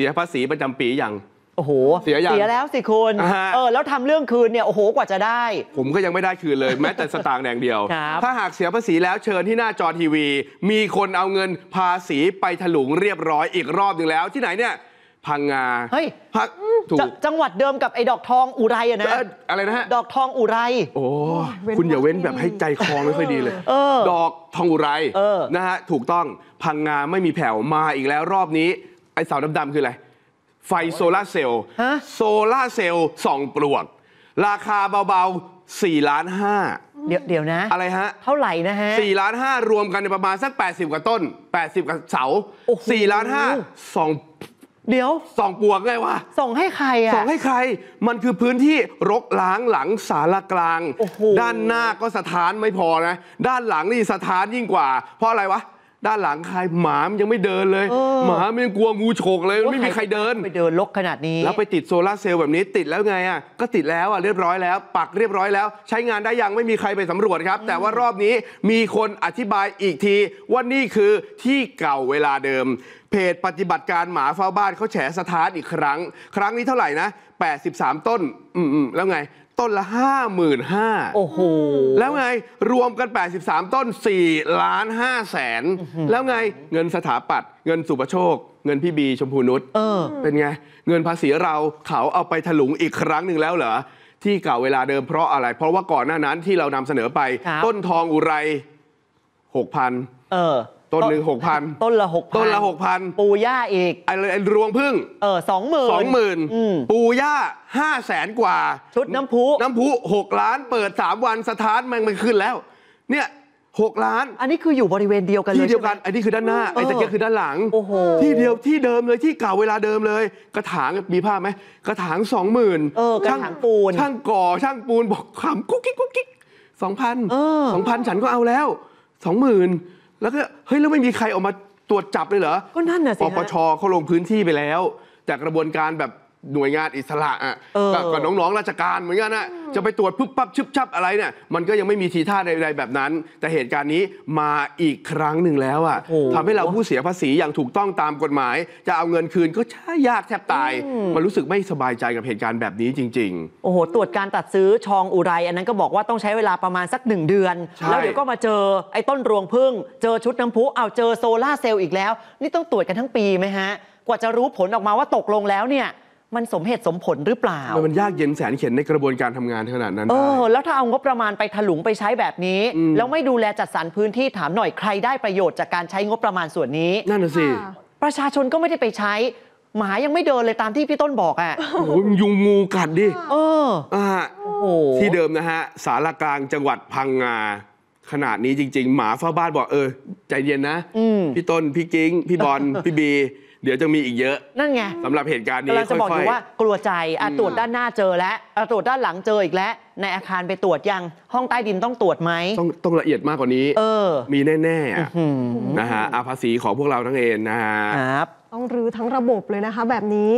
สียภาษีประจำปีอย่างโอ้โห เสียแล้วสิคุณอเออ แล้วทำเรื่องคืนเนี่ย โอ้โหกว่าจะได้ ผมก็ยังไม่ได้คืนเลยแม้แต่สตางค์แดงเดียว ถ้าหากเสียภาษีแล้วเชิญที่หน้าจอทีวี มีคนเอาเงินภาษีไปถลุงเรียบร้อยอีกรอบหนึ่งแล้วที่ไหนเนี่ย พังงาเฮ้ยพักถูกจจังหวัดเดิมกับไอ้ดอกทองอุไรอะนะอะไร นะฮะดอกทองอุไร โอ้คุณอย่าเว้นแบบให้ใจคอไม่ค่อยดีเลยเออดอกทองอุไรเออนะฮะถูกต้องพังงาไม่มีแผ่วมาอีกแล้วรอบนี้ไอ้เสาดำ ๆ คืออะไร ไฟโซลาเซลล์โซลาเซลล์สองปลวก ราคาเบา ๆ4ล้านห้าเดี๋ยวนะอะไรฮะเท่าไหร่นะฮะ4ล้านห้ารวมกันในประมาณสัก 80กว่าต้น 80กว่าเสาสี่4ล้านห้าสองเดี๋ยวสองปลวกไงวะส่งให้ใครอ่ะส่งให้ใครมันคือพื้นที่ รกล้างหลังศาลากลาง ด้านหน้าก็สถานไม่พอนะ ด้านหลังนี่สถานยิ่งกว่า เพราะอะไรวะด้านหลังใครหมามันยังไม่เดินเลย หมามันยังกลัวงูฉกเลยไม่มีใครเดินไปเดินลกขนาดนี้ แล้วไปติดโซลาเซลล์แบบนี้ติดแล้วไงอ่ะก็ติดแล้วอ่ะเรียบร้อยแล้วปักเรียบร้อยแล้ว ใช้งานได้ยังไม่มีใครไปสำรวจครับ แต่ว่ารอบนี้มีคนอธิบายอีกทีว่านี่คือที่เก่าเวลาเดิม เพจปฏิบัติการหมาเฝ้าบ้านเขาแฉสถานอีกครั้ง ครั้งนี้เท่าไหร่นะ83 ต้นอืมแล้วไงต้นละ5 5 0 0 0โอ้โห แล้วไง รวมกัน 83 ต้น4ล้าน5แสนแล้วไง เงินสถาปัตย์ เงินสุประโชค เงินพี่บีชมพูนุช เออ เป็นไง เงินภาษีเราเขาเอาไปถลุงอีกครั้งหนึ่งแล้วเหรอ ที่เก่าเวลาเดิมเพราะอะไร เพราะว่าก่อนหน้านั้นที่เรานำเสนอไป ต้นทองอุไร6,000 เออต้นหนึ่งหกพันต้นละหกต้นละหกพันปูย่าอีกไอ้ไอรวงพึ่งเออสองหมื่นสองหมื่นปูย่าห้าแสนกว่าชุดน้ำพุน้ำพุหกล้านเปิดสามวันสถานมันมันขึ้นแล้วเนี่ยหกล้าน อันนี้คืออยู่บริเวณเดียวกันเลยที่เดียวกันอันนี้คือด้านหน้าไอ้ตะเกียบคือด้านหลังโอ้โหที่เดียวที่เดิมเลยที่เก่าเวลาเดิมเลย กระถาง มีภาพไหม กระถางสองหมื่นเออกระถางปูนช่างก่อช่างปูนบอกขำกุ๊กกิ๊กกุ๊กกิ๊กสองพันสองพันฉันก็เอาแล้วสองหมื่นแล้วก็เฮ้ย แล้วไม่มีใครออกมาตรวจจับเลยเหรอ ก็นั่นน่ะสิปปชเขาลงพื้นที่ไปแล้ว แต่กระบวนการแบบหน่วยงานอิสระ อ่ะกับน้องๆ ราชการเหมือนกันนะจะไปตรวจปุ๊บปั๊บชึบชับอะไรเนี่ย มันก็ยังไม่มีทีท่าใดๆแบบนั้น แต่เหตุการณ์นี้มาอีกครั้งหนึ่งแล้วอ่ะทำให้เราผู้เสียภาษีอย่างถูกต้องตามกฎหมาย จะเอาเงินคืนก็ช่ยากแทบตาย มันรู้สึกไม่สบายใจกับเหตุการณ์แบบนี้จริง ๆ โอ้โห ตรวจการตัดซื้อชองอุไร อันนั้นก็บอกว่าต้องใช้เวลาประมาณสักหนึ่งเดือน แล้วเดี๋ยวก็มาเจอไอ้ต้นรวงพึ่งเจอชุดน้ำพุเอาเจอโซล่าเซลล์อีกแล้ว นี่ต้องตรวจกันทั้งปีไหมฮะกว่าจะรู้ผลออกมาว่าตกลงแล้วเนี่ยมันสมเหตุสมผลหรือเปล่า มันยากเย็นแสนเข็นในกระบวนการทำงานขนาดนั้นเออ แล้วถ้าเอางบประมาณไปถลุงไปใช้แบบนี้ แล้วไม่ดูแลจัดสรรพื้นที่ถามหน่อยใครได้ประโยชน์จากการใช้งบประมาณส่วนนี้ นั่นน่ะสิ ประชาชนก็ไม่ได้ไปใช้ หมายังไม่เดินเลยตามที่พี่ต้นบอกอ่ะโอ้ยยุงงูกัดดิเอออ่าที่เดิมนะฮะสารกลางจังหวัดพังงาขนาดนี้จริง ๆ หมาเฝ้าบ้านบอก เออ ใจเย็นนะพี่ต้นพี่กิ้งพี่บอลพี่บีเดี๋ยวจะมีอีกเยอะนั่นไงสำหรับเหตุการณ์นี้กำลังจะบอกอยู่ว่ากลัวใจอตรวจด้านหน้าเจอแล้วอตรวจด้านหลังเจออีกแล้วในอาคารไปตรวจยัง ห้องใต้ดินต้องตรวจไหมต้องต้องละเอียดมากกว่านี้ เออ มีแน่ ๆอ่ะนะฮะอาภาษีของพวกเราทั้งเองนะฮะครับ ต้องรื้อทั้งระบบเลยนะคะแบบนี้